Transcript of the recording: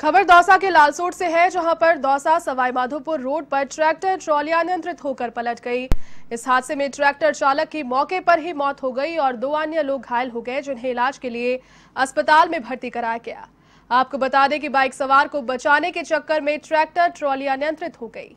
खबर दौसा के लालसोट से है जहां पर दौसा सवाईमाधोपुर रोड पर ट्रैक्टर ट्रॉली अनियंत्रित होकर पलट गई इस हादसे में ट्रैक्टर चालक की मौके पर ही मौत हो गई और दो अन्य लोग घायल हो गए जिन्हें इलाज के लिए अस्पताल में भर्ती कराया गया आपको बता दें कि बाइक सवार को बचाने के चक्कर में ट्रैक्टर ट्रॉली अनियंत्रित हो गई